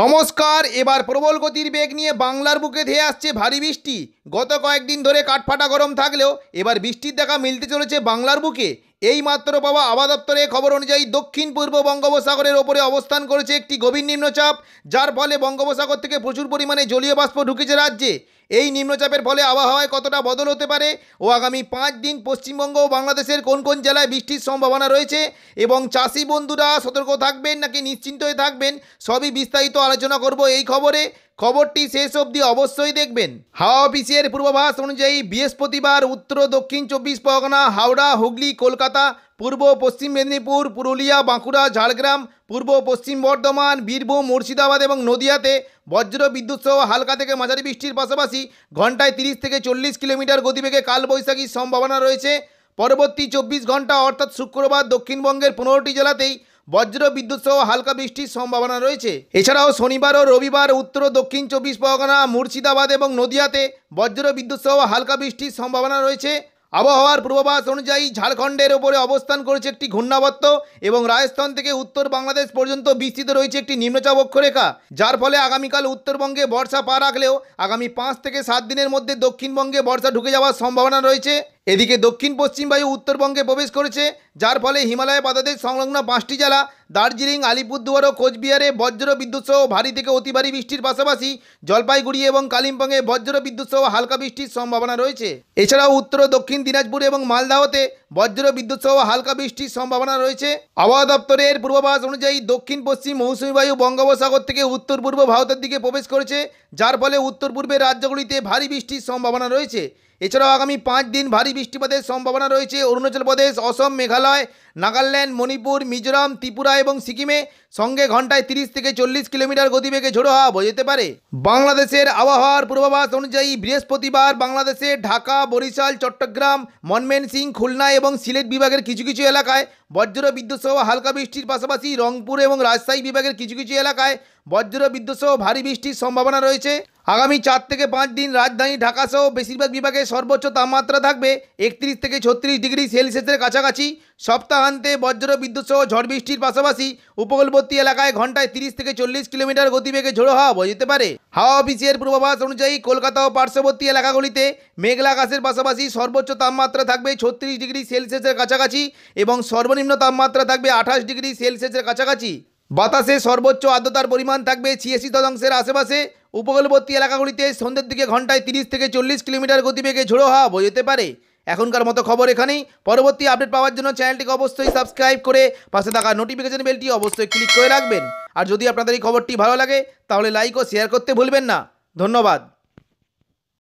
নমস্কার এবার প্রবল গতির বেগ নিয়ে বাংলার বুকে ধেয়ে আসছে ভারী বৃষ্টি গত কয়েকদিন ধরে কাঠফাটা গরম থাকলেও এবার বৃষ্টির দেখা মিলতে চলেছে বাংলার বুকে এই মাত্র পাওয়া আবহাওয়া দপ্তরের খবর অনুযায়ী দক্ষিণ পূর্ব বঙ্গোপসাগরের ওপরে অবস্থান করেছে একটি গভীর নিম্নচাপ যার ফলে বঙ্গোপসাগর থেকে প্রচুর পরিমাণে জলীয় বাষ্প ঢুকেছে রাজ্যে এই নিম্নচাপের ফলে আবহাওয়ায় কতটা বদল হতে পারে ও আগামী পাঁচ দিন পশ্চিমবঙ্গ ও বাংলাদেশের কোন কোন জেলায় বৃষ্টির সম্ভাবনা রয়েছে এবং চাষি বন্ধুরা সতর্ক থাকবেন নাকি নিশ্চিন্ত হয়ে থাকবেন সবই বিস্তারিত আলোচনা করব এই খবরে খবরটি শেষ অবধি অবশ্যই দেখবেন হাওয়া অফিসের পূর্বাভাস অনুযায়ী বৃহস্পতিবার উত্তর দক্ষিণ চব্বিশ পরগনা হাওড়া হুগলি কলকাতা পূর্ব পশ্চিম মেদিনীপুর পুরুলিয়া বাঁকুড়া ঝাড়গ্রাম পূর্ব পশ্চিম বর্ধমান বীরভূম মুর্শিদাবাদ এবং নদিয়াতে বজ্র বিদ্যুৎ সহ হালকা থেকে মাঝারি বৃষ্টির পাশাপাশি ঘন্টায় তিরিশ থেকে চল্লিশ কিলোমিটার গতিবেগে কালবৈশাখীর সম্ভাবনা রয়েছে পরবর্তী চব্বিশ ঘন্টা অর্থাৎ শুক্রবার দক্ষিণবঙ্গের পনেরোটি জেলাতেই বজ্র বিদ্যুৎ সহ হালকা বৃষ্টির সম্ভাবনা রয়েছে এছাড়াও শনিবার ও রবিবার উত্তর দক্ষিণ চব্বিশ পরগনা মুর্শিদাবাদ এবং নদিয়াতে বজ্র বিদ্যুৎ সহ হালকা বৃষ্টির সম্ভাবনা রয়েছে আবহাওয়ার পূর্বাভাস অনুযায়ী ঝাড়খণ্ডের ওপরে অবস্থান করেছে একটি ঘূর্ণাবর্ত এবং রাজস্থান থেকে উত্তর বাংলাদেশ পর্যন্ত বিস্তৃত রয়েছে একটি নিম্নচাপ অক্ষরেখা যার ফলে আগামীকাল উত্তরবঙ্গে বর্ষা পা রাখলেও আগামী পাঁচ থেকে সাত দিনের মধ্যে দক্ষিণবঙ্গে বর্ষা ঢুকে যাওয়ার সম্ভাবনা রয়েছে এদিকে দক্ষিণ পশ্চিম বায়ু উত্তরবঙ্গে প্রবেশ করেছে যার ফলে হিমালয় পাদদেশ সংলগ্ন পাঁচটি জেলা দার্জিলিং আলিপুরদুয়ার ও কোচবিহারে বজ্র বিদ্যুৎ সহ ভারী থেকে অতি ভারী বৃষ্টির পাশাপাশি জলপাইগুড়ি এবং কালিম্পংয়ে বজ্র বিদ্যুৎ সহ হালকা বৃষ্টির সম্ভাবনা রয়েছে এছাড়াও উত্তর ও দক্ষিণ দিনাজপুর এবং মালদাহতে বজ্র বিদ্যুৎ সহ হালকা বৃষ্টির সম্ভাবনা রয়েছে আবহাওয়া দপ্তরের পূর্বাভাস অনুযায়ী দক্ষিণ পশ্চিম মৌসুমী বায়ু বঙ্গোপসাগর থেকে উত্তর পূর্ব ভারতের দিকে প্রবেশ করেছে যার ফলে উত্তর পূর্বের রাজ্যগুলিতে ভারী বৃষ্টির সম্ভাবনা রয়েছে এছাড়াও আগামী পাঁচ দিন ভারী বৃষ্টিপাতের সম্ভাবনা রয়েছে অরুণাচল প্রদেশ অসম মেঘালয় নাগাল্যান্ড মণিপুর মিজোরাম ত্রিপুরা এবং সিকিমে সঙ্গে ঘন্টায় তিরিশ থেকে চল্লিশ কিলোমিটার গতিবেগে ঝোড়ো হাওয়া বোঝাতে পারে বাংলাদেশের আবহাওয়ার পূর্বাভাস অনুযায়ী বৃহস্পতিবার বাংলাদেশে ঢাকা বরিশাল চট্টগ্রাম মনমেনসিং খুলনা এবং সিলেট বিভাগের কিছু কিছু এলাকায় বজ্র বিদ্যুৎসহ হালকা বৃষ্টির পাশাপাশি রংপুর এবং রাজশাহী বিভাগের কিছু কিছু এলাকায় বজ্র বিদ্যুৎসহ ভারী বৃষ্টির সম্ভাবনা রয়েছে আগামী চার থেকে পাঁচ দিন রাজধানী ঢাকাসহ বেশিরভাগ বিভাগে সর্বোচ্চ তাপমাত্রা থাকবে একত্রিশ থেকে ছত্রিশ ডিগ্রি সেলসিয়াসের কাছাকাছি সপ্তাহান্তে বজ্র বিদ্যুৎ সহ ঝড় বৃষ্টির পাশাপাশি উপকূলবর্তী এলাকায় ঘন্টায় তিরিশ থেকে চল্লিশ কিলোমিটার গতিবেগে ঝোড়ো হাওয়া বয়ে যেতে পারে হাওয়া অফিসের পূর্বাভাস অনুযায়ী কলকাতা ও পার্শ্ববর্তী এলাকাগুলিতে মেঘলা আকাশের পাশাপাশি সর্বোচ্চ তাপমাত্রা থাকবে ছত্রিশ ডিগ্রি সেলসিয়াসের কাছাকাছি এবং সর্বনিম্ন তাপমাত্রা থাকবে আঠাশ ডিগ্রি সেলসিয়াসের কাছাকাছি বাতাসে সর্বোচ্চ আর্দ্রতার পরিমাণ থাকবে ছিয়াশি শতাংশের আশেপাশে উপকূলবর্তী এলাকাগুলিতে সন্ধ্যের দিকে ঘন্টায় তিরিশ থেকে চল্লিশ কিলোমিটার গতিবেগে ঝোড়ো হওয়া বয়ে যেতে পারে এখনকার মতো খবর এখানেই পরবর্তী আপডেট পাওয়ার জন্য চ্যানেলটিকে অবশ্যই সাবস্ক্রাইব করে পাশে থাকা নোটিফিকেশন বেলটি অবশ্যই ক্লিক করে রাখবেন আর যদি আপনাদের এই খবরটি ভালো লাগে তাহলে লাইক ও শেয়ার করতে ভুলবেন না ধন্যবাদ